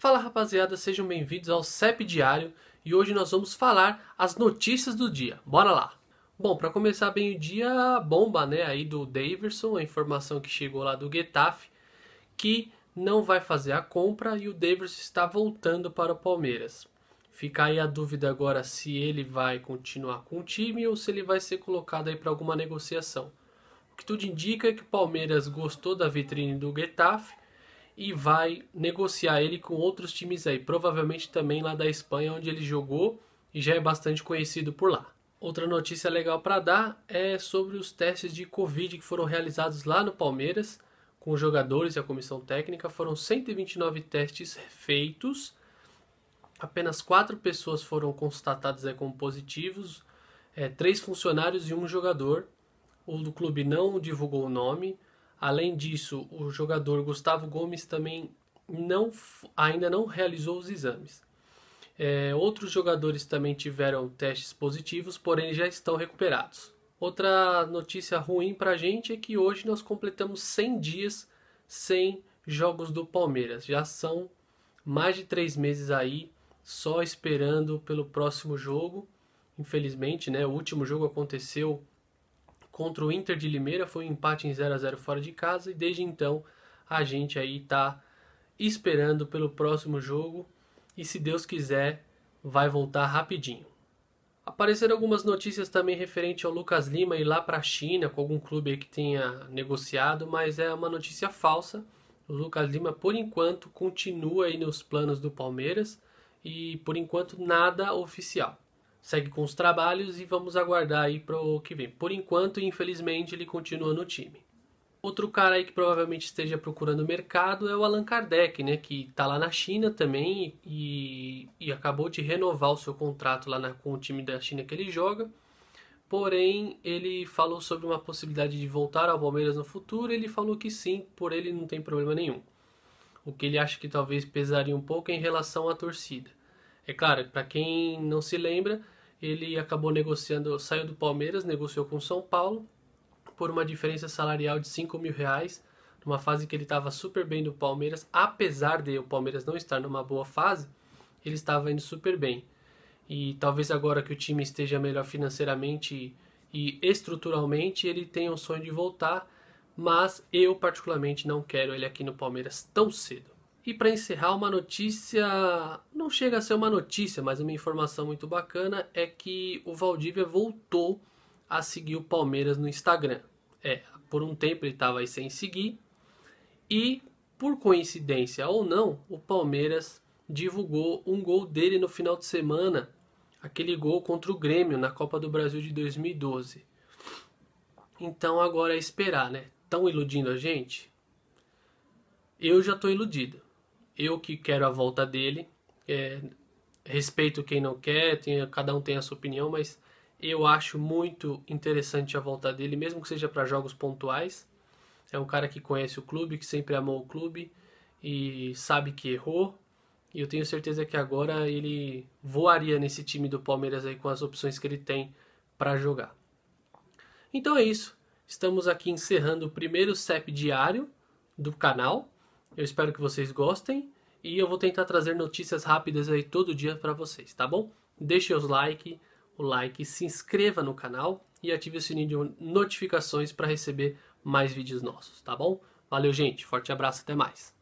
Fala rapaziada, sejam bem-vindos ao CEP Diário e hoje nós vamos falar as notícias do dia. Bora lá! Bom, para começar bem o dia, bomba né, aí do Daverson, a informação que chegou lá do Getafe, que não vai fazer a compra e o Daverson está voltando para o Palmeiras. Fica aí a dúvida agora se ele vai continuar com o time ou se ele vai ser colocado aí para alguma negociação. O que tudo indica é que o Palmeiras gostou da vitrine do Getafe e vai negociar ele com outros times aí, provavelmente também lá da Espanha, onde ele jogou e já é bastante conhecido por lá. Outra notícia legal para dar é sobre os testes de Covid que foram realizados lá no Palmeiras com os jogadores e a comissão técnica. Foram 129 testes feitos, apenas quatro pessoas foram constatadas é, como positivos, é, três funcionários e um jogador. O do clube não divulgou o nome, Além disso, o jogador Gustavo Gomes também não, ainda não realizou os exames. É, outros jogadores também tiveram testes positivos, porém já estão recuperados. Outra notícia ruim para a gente é que hoje nós completamos 100 dias sem jogos do Palmeiras. Já são mais de três meses aí, só esperando pelo próximo jogo. Infelizmente, né, o último jogo aconteceu contra o Inter de Limeira, foi um empate em 0 a 0 fora de casa e desde então a gente aí tá esperando pelo próximo jogo e se Deus quiser vai voltar rapidinho. Apareceram algumas notícias também referente ao Lucas Lima ir lá para a China com algum clube que tenha negociado, mas é uma notícia falsa. O Lucas Lima, por enquanto, continua aí nos planos do Palmeiras e, por enquanto, nada oficial segue com os trabalhos e vamos aguardar aí para o que vem. Por enquanto, infelizmente, ele continua no time. Outro cara aí que provavelmente esteja procurando mercado é o Allan Kardec, né, que está lá na China também e, e, acabou de renovar o seu contrato lá na, com o time da China que ele joga. Porém, ele falou sobre uma possibilidade de voltar ao Palmeiras no futuro. Ele falou que sim, por ele não tem problema nenhum. O que ele acha que talvez pesaria um pouco é em relação à torcida. É claro, para quem não se lembra, ele acabou negociando, saiu do Palmeiras, negociou com o São Paulo por uma diferença salarial de 5 mil reais, numa fase que ele estava super bem do Palmeiras, apesar de o Palmeiras não estar numa boa fase, ele estava indo super bem. E talvez agora que o time esteja melhor financeiramente e estruturalmente, ele tenha o sonho de voltar, mas eu particularmente não quero ele aqui no Palmeiras tão cedo. E para encerrar, uma notícia, não chega a ser uma notícia, mas uma informação muito bacana é que o Valdívia voltou a seguir o Palmeiras no Instagram. É, por um tempo ele estava aí sem seguir e por coincidência ou não, o Palmeiras divulgou um gol dele no final de semana, aquele gol contra o Grêmio na Copa do Brasil de 2012. Então agora é esperar, né? Tão iludindo a gente? Eu já estou iludido eu que quero a volta dele. É, respeito quem não quer, tem, cada um tem a sua opinião, mas eu acho muito interessante a volta dele, mesmo que seja para jogos pontuais. É um cara que conhece o clube, que sempre amou o clube e sabe que errou. E eu tenho certeza que agora ele voaria nesse time do Palmeiras aí com as opções que ele tem para jogar. Então é isso. Estamos aqui encerrando o primeiro CEP diário do canal. Eu espero que vocês gostem e eu vou tentar trazer notícias rápidas aí todo dia para vocês, tá bom? Deixe os like, o like, se inscreva no canal e ative o sininho de notificações para receber mais vídeos nossos, tá bom? Valeu, gente. Forte abraço, até mais.